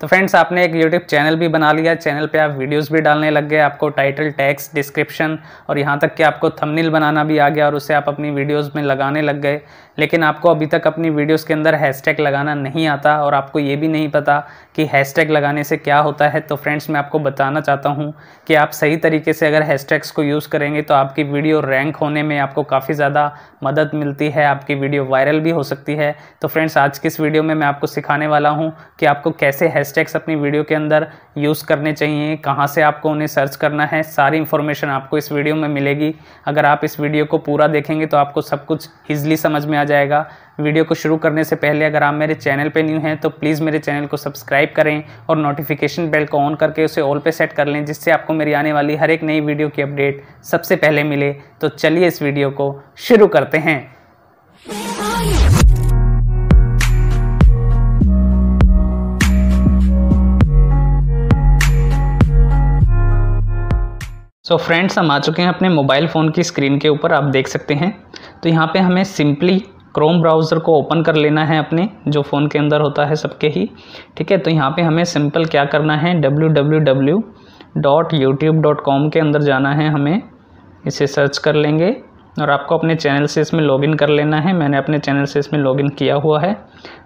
तो फ्रेंड्स आपने एक यूट्यूब चैनल भी बना लिया चैनल पे आप वीडियोस भी डालने लग गए आपको टाइटल टैक्स डिस्क्रिप्शन और यहाँ तक कि आपको थंबनेल बनाना भी आ गया और उसे आप अपनी वीडियोस में लगाने लग गए लेकिन आपको अभी तक अपनी वीडियोस के अंदर हैशटैग लगाना नहीं आता और आपको ये भी नहीं पता कि हैशटैग लगाने से क्या होता है तो फ्रेंड्स मैं आपको बताना चाहता हूँ कि आप सही तरीके से अगर हैशटैग्स को यूज़ करेंगे तो आपकी वीडियो रैंक होने में आपको काफ़ी ज़्यादा मदद मिलती है आपकी वीडियो वायरल भी हो सकती है तो फ्रेंड्स आज की इस वीडियो में मैं आपको सिखाने वाला हूँ कि आपको कैसे हैश हैशटैग्स अपनी वीडियो के अंदर यूज़ करने चाहिए कहाँ से आपको उन्हें सर्च करना है सारी इन्फॉर्मेशन आपको इस वीडियो में मिलेगी अगर आप इस वीडियो को पूरा देखेंगे तो आपको सब कुछ ईजिली समझ में आ जाएगा वीडियो को शुरू करने से पहले अगर आप मेरे चैनल पर न्यू हैं तो प्लीज़ मेरे चैनल को सब्सक्राइब करें और नोटिफिकेशन बेल को ऑन करके उसे ऑल पे सेट कर लें जिससे आपको मेरी आने वाली हर एक नई वीडियो की अपडेट सबसे पहले मिले तो चलिए इस वीडियो को शुरू करते हैं सो so फ्रेंड्स हम आ चुके हैं अपने मोबाइल फ़ोन की स्क्रीन के ऊपर आप देख सकते हैं तो यहाँ पे हमें सिंपली क्रोम ब्राउज़र को ओपन कर लेना है अपने जो फ़ोन के अंदर होता है सबके ही ठीक है तो यहाँ पे हमें सिंपल क्या करना है www.youtube.com के अंदर जाना है हमें इसे सर्च कर लेंगे और आपको अपने चैनल से इसमें लॉगिन कर लेना है मैंने अपने चैनल से इसमें लॉगिन किया हुआ है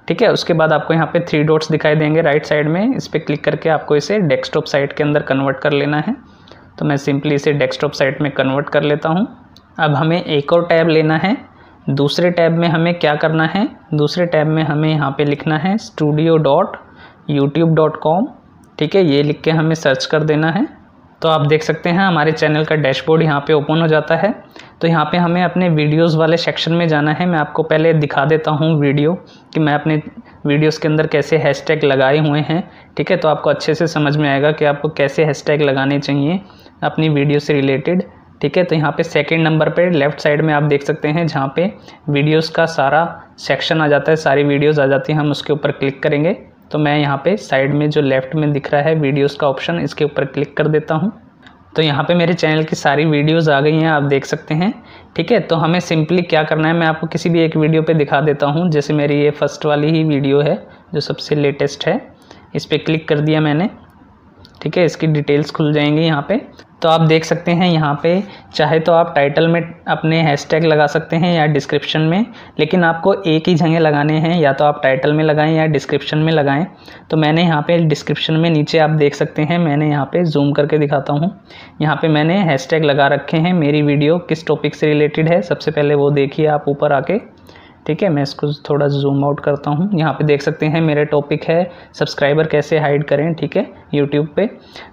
ठीक है उसके बाद आपको यहाँ पे थ्री डॉट्स दिखाई देंगे राइट साइड में इस पर क्लिक करके आपको इसे डेस्कटॉप साइट के अंदर कन्वर्ट कर लेना है तो मैं सिंपली इसे डेस्कटॉप साइट में कन्वर्ट कर लेता हूँ अब हमें एक और टैब लेना है दूसरे टैब में हमें क्या करना है दूसरे टैब में हमें यहाँ पे लिखना है studio dot YouTube dot com ठीक है ये लिख के हमें सर्च कर देना है तो आप देख सकते हैं हमारे चैनल का डैशबोर्ड यहाँ पे ओपन हो जाता है तो यहाँ पे हमें अपने वीडियोस वाले सेक्शन में जाना है मैं आपको पहले दिखा देता हूँ वीडियो कि मैं अपने वीडियोस के अंदर कैसे हैशटैग लगाए हुए हैं ठीक है तो आपको अच्छे से समझ में आएगा कि आपको कैसे हैशटैग लगाने चाहिए अपनी वीडियो से रिलेटेड ठीक है तो यहाँ पे सेकंड नंबर पे लेफ्ट साइड में आप देख सकते हैं जहाँ पे वीडियोस का सारा सेक्शन आ जाता है सारी वीडियोस आ जाती हैं हम उसके ऊपर क्लिक करेंगे तो मैं यहाँ पे साइड में जो लेफ्ट में दिख रहा है वीडियोस का ऑप्शन इसके ऊपर क्लिक कर देता हूँ तो यहाँ पे मेरे चैनल की सारी वीडियोस आ गई हैं आप देख सकते हैं ठीक है तो हमें सिंपली क्या करना है मैं आपको किसी भी एक वीडियो पे दिखा देता हूँ जैसे मेरी ये फर्स्ट वाली ही वीडियो है जो सबसे लेटेस्ट है इस पर क्लिक कर दिया मैंने ठीक है इसकी डिटेल्स खुल जाएंगी यहाँ पर तो आप देख सकते हैं यहाँ पे चाहे तो आप टाइटल में अपने हैशटैग लगा सकते हैं या डिस्क्रिप्शन में लेकिन आपको एक ही जगह लगाने हैं या तो आप टाइटल में लगाएं या डिस्क्रिप्शन में लगाएं तो मैंने यहाँ पे डिस्क्रिप्शन में नीचे आप देख सकते हैं मैंने यहाँ पे जूम करके दिखाता हूँ यहाँ पर मैंने हैश लगा रखे हैं मेरी वीडियो किस टॉपिक से रिलेटेड है सबसे पहले वो देखिए आप ऊपर आके ठीक है मैं इसको थोड़ा जूम आउट करता हूँ यहाँ पे देख सकते हैं मेरा टॉपिक है सब्सक्राइबर कैसे हाइड करें ठीक है यूट्यूब पे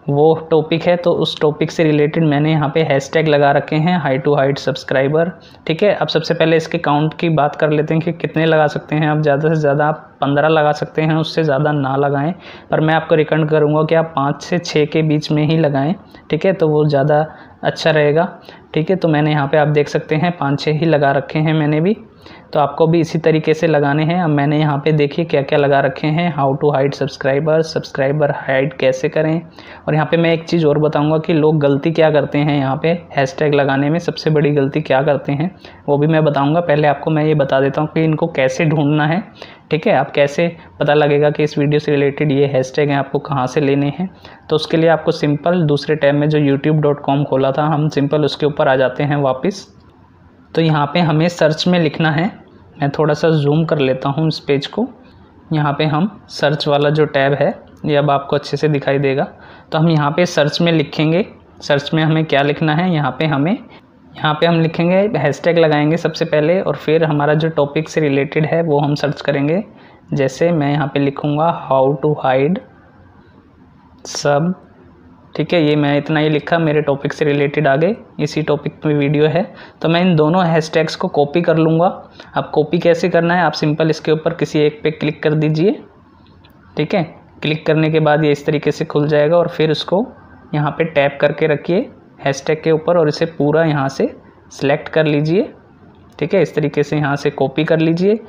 वो टॉपिक है तो उस टॉपिक से रिलेटेड मैंने यहाँ पे हैशटैग लगा रखे हैं हाई टू हाइड सब्सक्राइबर ठीक है अब सबसे पहले इसके काउंट की बात कर लेते हैं कि कितने लगा सकते हैं आप ज़्यादा से ज़्यादा आप पंद्रह लगा सकते हैं उससे ज़्यादा ना लगाएं पर मैं आपको रिकमेंड करूँगा कि आप पाँच से छः के बीच में ही लगाएँ ठीक है तो वो ज़्यादा अच्छा रहेगा ठीक है तो मैंने यहाँ पे आप देख सकते हैं पाँच छः ही लगा रखे हैं मैंने भी तो आपको भी इसी तरीके से लगाने हैं अब मैंने यहाँ पे देखिए क्या क्या लगा रखे हैं how to hide subscriber subscriber hide कैसे करें और यहाँ पे मैं एक चीज़ और बताऊँगा कि लोग गलती क्या करते हैं यहाँ पे हैशटैग लगाने में सबसे बड़ी गलती क्या करते हैं वो भी मैं बताऊँगा पहले आपको मैं ये बता देता हूँ कि इनको कैसे ढूँढना है ठीक है आप कैसे पता लगेगा कि इस वीडियो से रिलेटेड ये हैशटैग हैं आपको कहाँ से लेने हैं तो उसके लिए आपको सिंपल दूसरे टैब में जो youtube.com खोला था हम सिंपल उसके ऊपर आ जाते हैं वापस तो यहाँ पे हमें सर्च में लिखना है मैं थोड़ा सा जूम कर लेता हूँ इस पेज को यहाँ पे हम सर्च वाला जो टैब है ये अब आपको अच्छे से दिखाई देगा तो हम यहाँ पे सर्च में लिखेंगे सर्च में हमें क्या लिखना है यहाँ पे हमें यहाँ पे हम लिखेंगे हैशटैग लगाएंगे सबसे पहले और फिर हमारा जो टॉपिक से रिलेटेड है वो हम सर्च करेंगे जैसे मैं यहाँ पे लिखूँगा हाउ टू हाइड सब ठीक है ये मैं इतना ही लिखा मेरे टॉपिक से रिलेटेड आ गए इसी टॉपिक पे वीडियो है तो मैं इन दोनों हैशटैग्स को कॉपी कर लूँगा अब कॉपी कैसे करना है आप सिंपल इसके ऊपर किसी एक पे क्लिक कर दीजिए ठीक है क्लिक करने के बाद ये इस तरीके से खुल जाएगा और फिर उसको यहाँ पे टैप करके रखिए हैशटैग के ऊपर और इसे पूरा यहाँ से सिलेक्ट कर लीजिए ठीक है इस तरीके से यहाँ से कॉपी कर लीजिए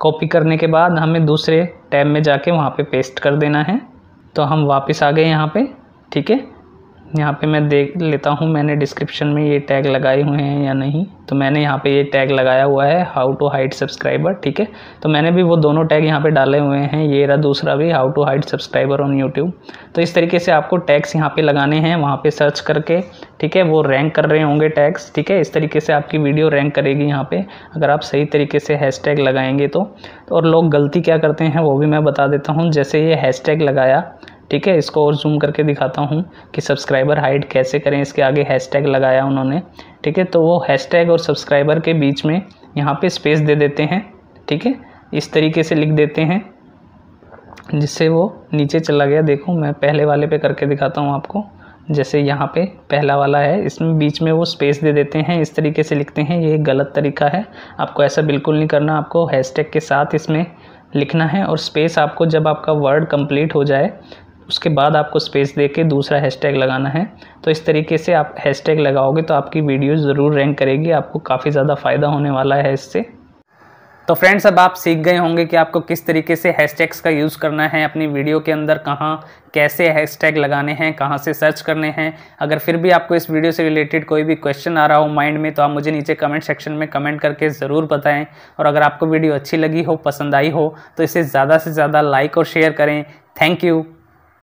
कॉपी करने के बाद हमें दूसरे टैब में जाके वहाँ पे पेस्ट कर देना है तो हम वापस आ गए यहाँ पे ठीक है यहाँ पे मैं देख लेता हूँ मैंने डिस्क्रिप्शन में ये टैग लगाए हुए हैं या नहीं तो मैंने यहाँ पे ये टैग लगाया हुआ है हाउ टू हाइट सब्सक्राइबर ठीक है तो मैंने भी वो दोनों टैग यहाँ पे डाले हुए हैं ये रहा दूसरा भी how to hide subscriber on YouTube तो इस तरीके से आपको टैग्स यहाँ पर लगाने हैं वहाँ पर सर्च करके ठीक है वो रैंक कर रहे होंगे टैग्स ठीक है इस तरीके से आपकी वीडियो रैंक करेगी यहाँ पर अगर आप सही तरीके से हैश लगाएंगे तो और लोग गलती क्या करते हैं वो भी मैं बता देता हूँ जैसे ये हैश लगाया ठीक है इसको और जूम करके दिखाता हूँ कि सब्सक्राइबर हाइड कैसे करें इसके आगे हैशटैग लगाया उन्होंने ठीक है तो वो हैशटैग और सब्सक्राइबर के बीच में यहाँ पे स्पेस दे देते हैं ठीक है इस तरीके से लिख देते हैं जिससे वो नीचे चला गया देखो मैं पहले वाले पे करके दिखाता हूँ आपको जैसे यहाँ पे पहला वाला है इसमें बीच में वो स्पेस दे देते हैं इस तरीके से लिखते हैं ये गलत तरीका है आपको ऐसा बिल्कुल नहीं करना आपको हैशटैग के साथ इसमें लिखना है और स्पेस आपको जब आपका वर्ड कंप्लीट हो जाए उसके बाद आपको स्पेस दे के दूसरा हैशटैग लगाना है तो इस तरीके से आप हैशटैग लगाओगे तो आपकी वीडियो ज़रूर रैंक करेगी आपको काफ़ी ज़्यादा फ़ायदा होने वाला है इससे तो फ्रेंड्स अब आप सीख गए होंगे कि आपको किस तरीके से हैशटैग्स का यूज़ करना है अपनी वीडियो के अंदर कहाँ कैसे हैशटैग लगाने हैं कहाँ से सर्च करने हैं अगर फिर भी आपको इस वीडियो से रिलेटेड कोई भी क्वेश्चन आ रहा हो माइंड में तो आप मुझे नीचे कमेंट सेक्शन में कमेंट करके ज़रूर बताएं और अगर आपको वीडियो अच्छी लगी हो पसंद आई हो तो इसे ज़्यादा से ज़्यादा लाइक और शेयर करें थैंक यू